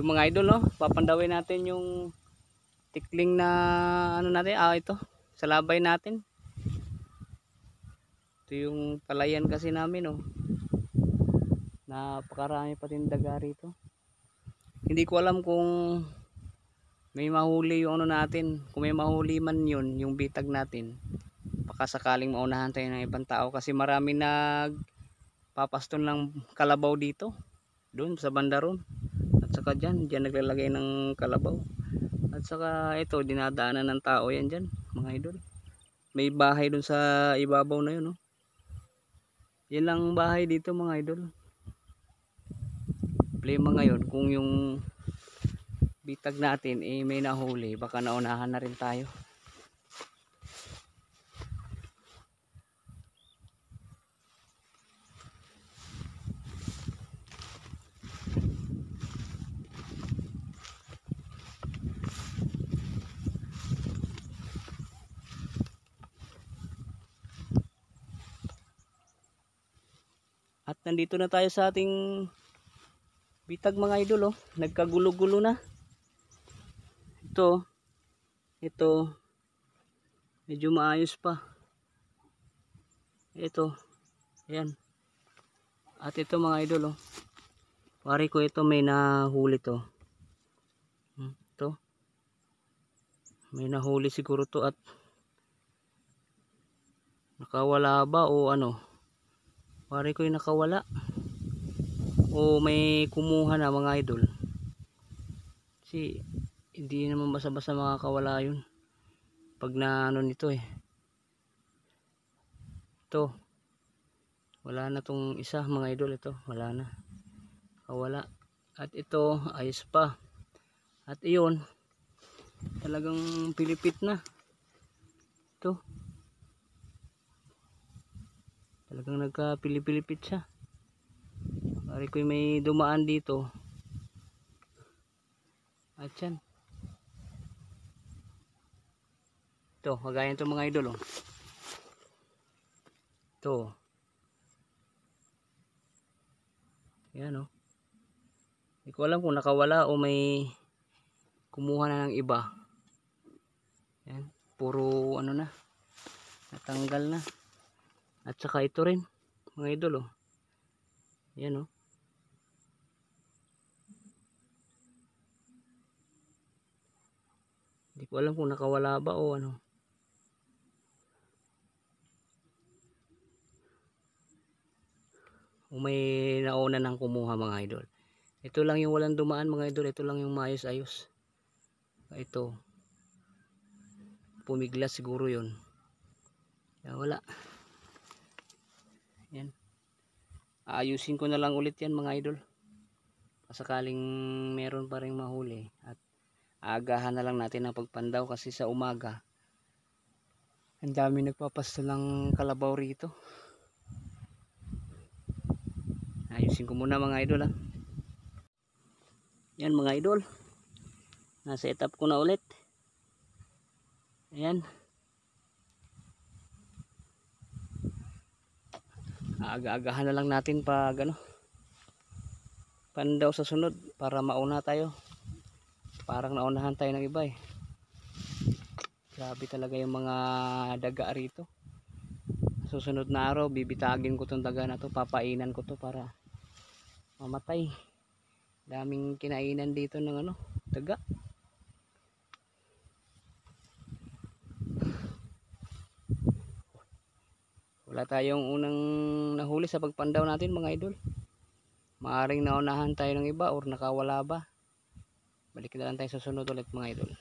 yung mga idol no papandawin natin yung tikling na ano natin ah ito salabay natin ito yung palayan kasi namin no oh. napakarami pa din daga rito hindi ko alam kung may mahuli yung ano natin kung may mahuli man yun yung bitag natin baka maunahan tayo ng ibang tao kasi marami nag papaston lang kalabaw dito doon sa bandaron at saka dyan dyan naglalagay ng kalabaw at saka ito dinadaanan ng tao yan dyan mga idol may bahay dun sa ibabaw na yun no? Oh. yan lang bahay dito mga idol problema ngayon kung yung bitag natin eh may nahuli baka naunahan na rin tayo At nandito na tayo sa ating bitag mga idol oh. Nagkagulo-gulo na. Ito. Ito. Medyo maayos pa. Ito. Ayan. At ito mga idol oh. Pari ko ito may nahuli to. Hmm, ito. May nahuli siguro to at nakawala ba o ano pare ko yung nakawala o may kumuha na mga idol si hindi naman basa basa mga kawala yun pag na ano nito eh ito wala na tong isa mga idol ito wala na kawala at ito ayos pa at iyon talagang pilipit na ito talagang nagkapilipilipit siya pare ko may dumaan dito at yan ito kagaya ito mga idol oh. ito yan o oh. hindi ko alam kung nakawala o may kumuha na ng iba yan puro ano na natanggal na at saka ito rin, mga idol oh. Ayan oh. Hindi ko alam kung nakawala ba o ano. O may nauna nang kumuha mga idol. Ito lang yung walang dumaan mga idol. Ito lang yung maayos-ayos. Ito. Pumiglas siguro yun. Wala. Wala. Yan. Ayusin ko na lang ulit yan mga idol. Pasakaling meron pa rin mahuli. At agahan na lang natin ang pagpandaw kasi sa umaga. Ang dami nagpapasta ng kalabaw rito. Ayusin ko muna mga idol ha. Yan mga idol. Nasa etap ko na ulit. Ayan. Ayan aga-agahan na lang natin pag ano pandaw sa sunod para mauna tayo parang naunahan tayo ng iba eh grabe talaga yung mga daga rito susunod na araw bibitagin ko tong daga na to papainan ko to para mamatay daming kinainan dito ng ano daga wala tayong unang nahuli sa pagpandaw natin mga idol maaring naunahan tayo ng iba or nakawala ba balik na lang tayo sa sunod ulit mga idol